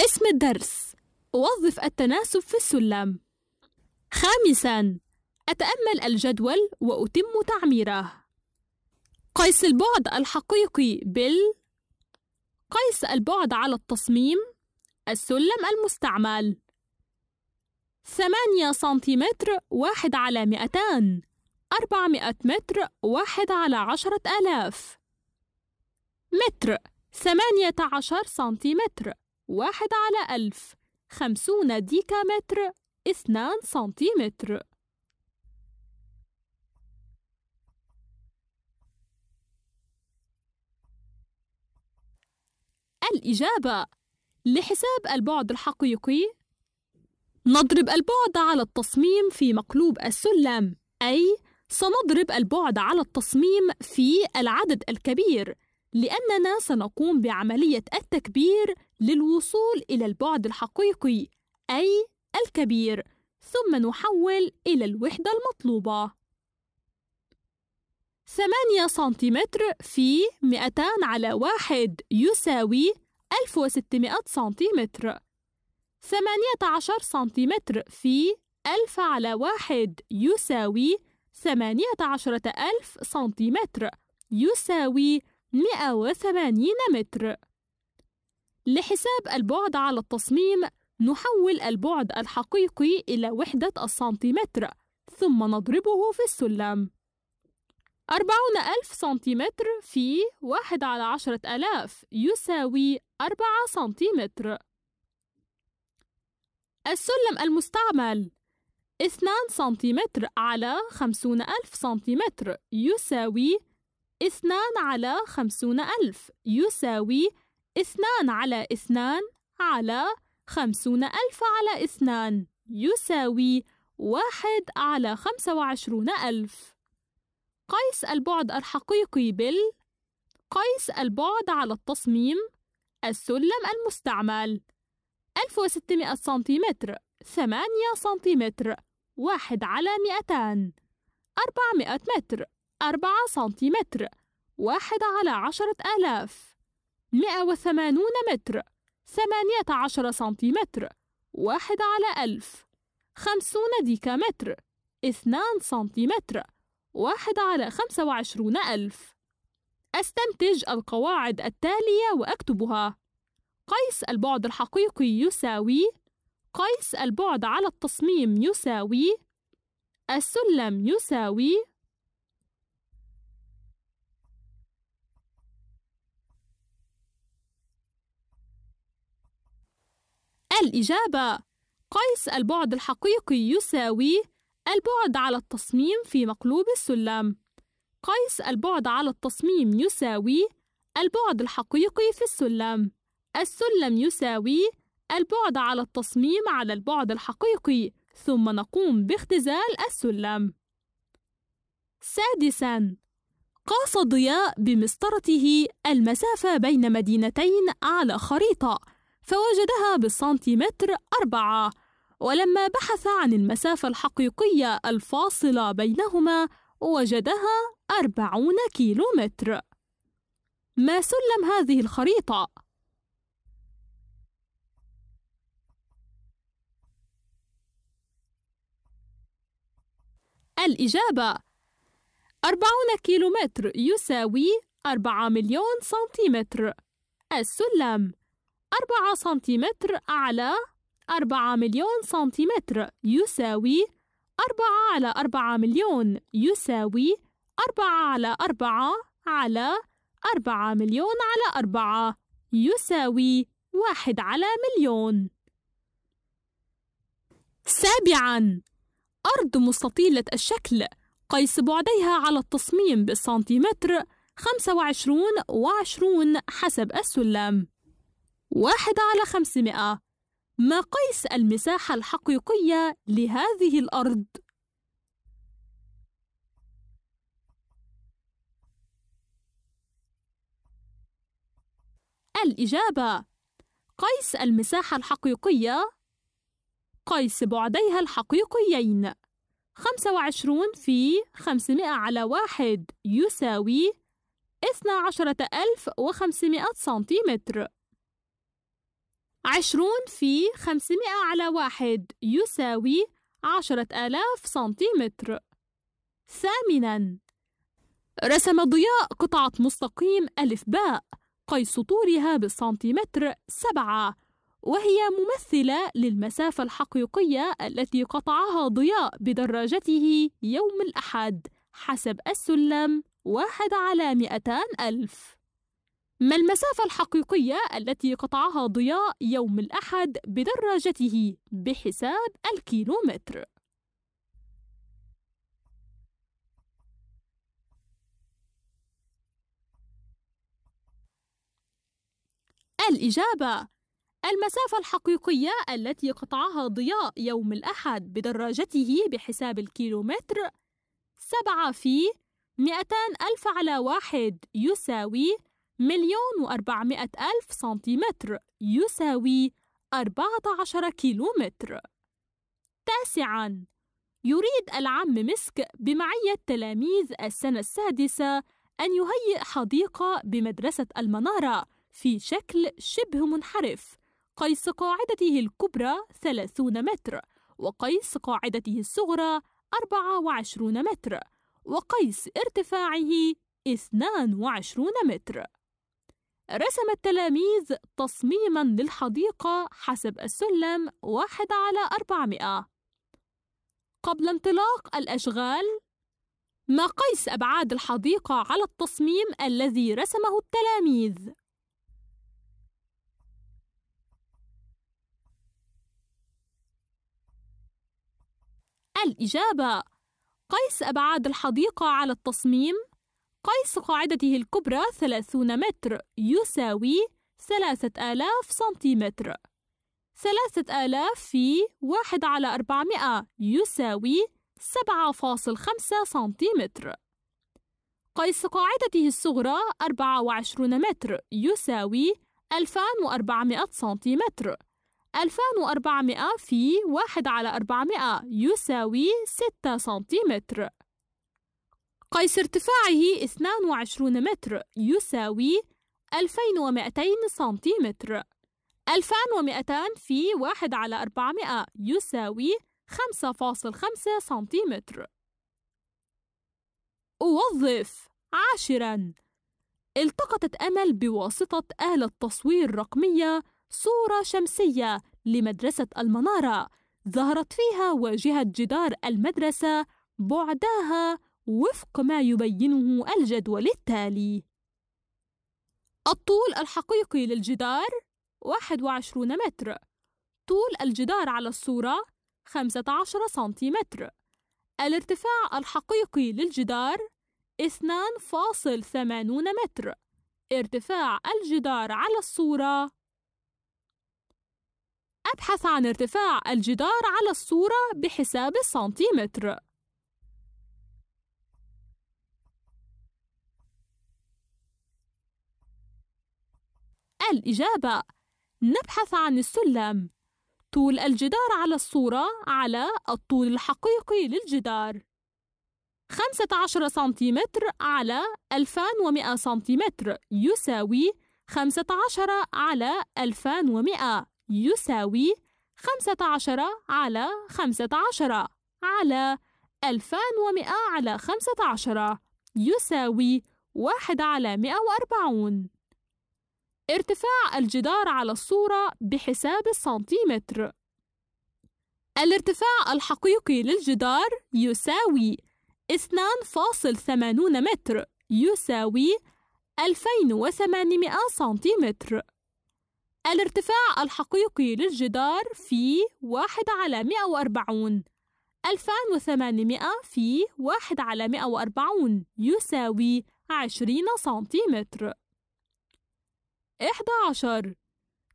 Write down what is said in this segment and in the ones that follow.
اسم الدرس وظف التناسب في السلم خامسا أتأمل الجدول وأتم تعميره قيس البعد الحقيقي بال قيس البعد على التصميم السلم المستعمل 8 سنتيمتر واحد على 200 400 متر واحد على عشرة آلاف متر 18 سنتيمتر واحد على ألف خمسون ديكامتر اثنان سنتيمتر الإجابة لحساب البعد الحقيقي نضرب البعد على التصميم في مقلوب السلم أي سنضرب البعد على التصميم في العدد الكبير لأننا سنقوم بعملية التكبير للوصول إلى البعد الحقيقي أي الكبير ثم نحول إلى الوحدة المطلوبة 8 سنتيمتر في 200 على 1 يساوي 1600 سنتيمتر 18 سنتيمتر في 1000 على 1 يساوي 18000 سنتيمتر يساوي 180 متر لحساب البعد على التصميم نحول البعد الحقيقي إلى وحدة السنتيمتر ثم نضربه في السلم أربعون ألف سنتيمتر في واحد على عشرة ألاف يساوي أربعة سنتيمتر السلم المستعمل اثنان سنتيمتر على خمسون ألف سنتيمتر يساوي اثنان على خمسون ألف يساوي اثنان على اثنان على خمسون ألف على اثنان يساوي واحد على خمسة وعشرون ألف قيس البعد الحقيقي بال قيس البعد على التصميم السلم المستعمل 1600 سنتيمتر 8 سنتيمتر 1 على 200 400 متر أربعة سنتيمتر واحد على عشرة آلاف مئة وثمانون متر ثمانية عشر سنتيمتر واحد على ألف خمسون ديكامتر اثنان سنتيمتر واحد على خمسة وعشرون ألف أستنتج القواعد التالية وأكتبها قيس البعد الحقيقي يساوي قيس البعد على التصميم يساوي السلم يساوي الإجابة قيس البعد الحقيقي يساوي البعد على التصميم في مقلوب السلم قيس البعد على التصميم يساوي البعد الحقيقي في السلم السلم يساوي البعد على التصميم على البعد الحقيقي ثم نقوم باختزال السلم سادساً قاس ضياء بمسطرته المسافة بين مدينتين على خريطة فوجدها بالسنتيمتر أربعة ولما بحث عن المسافة الحقيقية الفاصلة بينهما وجدها أربعون كيلو متر ما سلم هذه الخريطة؟ الإجابة أربعون كيلو متر يساوي أربعة مليون سنتيمتر السلم 4 سنتيمتر على 4 مليون سنتيمتر يساوي 4 على 4 مليون يساوي 4 على 4 على 4 مليون على 4 يساوي 1 على مليون سابعاً أرض مستطيلة الشكل قيس بعديها على التصميم بالسنتيمتر 25 و 20 حسب السلم واحد على خمسمائة مقيس المساحة الحقيقية لهذه الأرض الإجابة قيس المساحة الحقيقية قيس بعديها الحقيقيين 25 في 500 على واحد يساوي 12500 سنتيمتر عشرون في خمسمائة على واحد يساوي عشرة آلاف سنتيمتر ثامناً رسم ضياء قطعة مستقيم ألف باء قيس طولها بالسنتيمتر سبعة وهي ممثلة للمسافة الحقيقية التي قطعها ضياء بدراجته يوم الأحد حسب السلم واحد على مئتان ألف ما المسافة الحقيقية التي قطعها ضياء يوم الأحد بدراجته بحساب الكيلومتر؟ الإجابة المسافة الحقيقية التي قطعها ضياء يوم الأحد بدراجته بحساب الكيلومتر سبعة في مئتان ألف على واحد يساوي مليون وأربعمائة ألف سنتيمتر يساوي أربعة عشر كيلومتر تاسعاً يريد العم مسك بمعية تلاميذ السنة السادسة أن يهيئ حديقة بمدرسة المنارة في شكل شبه منحرف قيس قاعدته الكبرى 30 متر وقيس قاعدته الصغرى 24 متر وقيس ارتفاعه 22 متر رسم التلاميذ تصميما للحديقة حسب السلم واحد على أربعمائة قبل انطلاق الأشغال مقيس أبعاد الحديقة على التصميم الذي رسمه التلاميذ الإجابة قيس أبعاد الحديقة على التصميم قيس قاعدته الكبرى 30 متر يساوي 3000 سنتيمتر 3000 في 1 على 400 يساوي 7.5 سنتيمتر قيس قاعدته الصغرى 24 متر يساوي 2400 سنتيمتر 2400 في 1 على 400 يساوي 6 سنتيمتر قيس ارتفاعه 22 متر يساوي 2200 سنتيمتر 2200 في 1 على 400 يساوي 5.5 سنتيمتر أوظف عاشرا التقطت أمل بواسطة آلة تصوير رقمية صورة شمسية لمدرسة المنارة ظهرت فيها واجهة جدار المدرسة بعداها وفق ما يبينه الجدول التالي الطول الحقيقي للجدار 21 متر طول الجدار على الصورة 15 سنتيمتر الارتفاع الحقيقي للجدار 2.80 متر ارتفاع الجدار على الصورة أبحث عن ارتفاع الجدار على الصورة بحساب السنتيمتر الإجابة نبحث عن السلم طول الجدار على الصورة على الطول الحقيقي للجدار 15 سنتيمتر على 2100 سنتيمتر يساوي 15 على 2100 يساوي 15 على 15 على 2100 على 15 يساوي 1 على 140 ارتفاع الجدار على الصورة بحساب السنتيمتر الارتفاع الحقيقي للجدار يساوي 2.80 متر يساوي 2800 سنتيمتر الارتفاع الحقيقي للجدار في 1 على 140 2800 في 1 على 140 يساوي 20 سنتيمتر إحدى عشر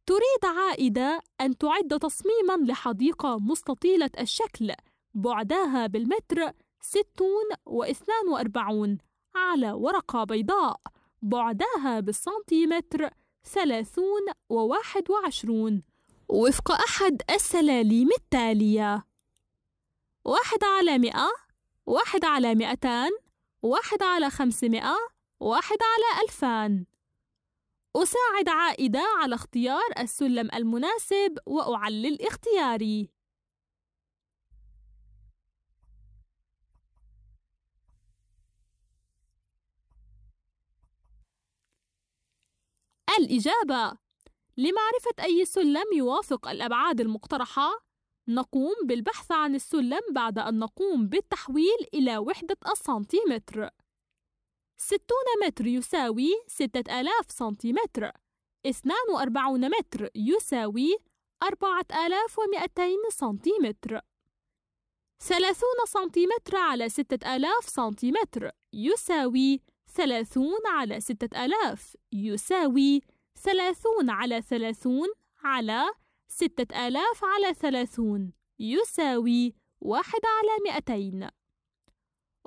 تريد عائدة أن تعد تصميما لحديقة مستطيلة الشكل بعدها بالمتر ستون واثنان وأربعون على ورقة بيضاء بعدها بالسنتيمتر ثلاثون وواحد وعشرون وفق أحد السلاليم التالية واحد على مئة واحد على مئتان واحد على خمسمائة واحد على ألفان أساعد عائدة على اختيار السلم المناسب وأعلل اختياري. الإجابة لمعرفة أي سلم يوافق الأبعاد المقترحة، نقوم بالبحث عن السلم بعد أن نقوم بالتحويل إلى وحدة السنتيمتر. ستون متر يساوي ستة آلاف سنتيمتر اثنان وأربعون متر يساوي أربعة آلاف ومئتين سنتيمتر ثلاثون سنتيمتر على ستة آلاف سنتيمتر يساوي ثلاثون على ستة آلاف يساوي ثلاثون على ثلاثون على ستة آلاف على ثلاثون يساوي واحد على مئتين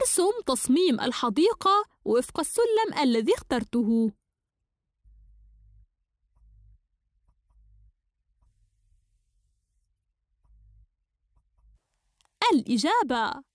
أرسم تصميم الحديقة وفق السلم الذي اخترته الإجابة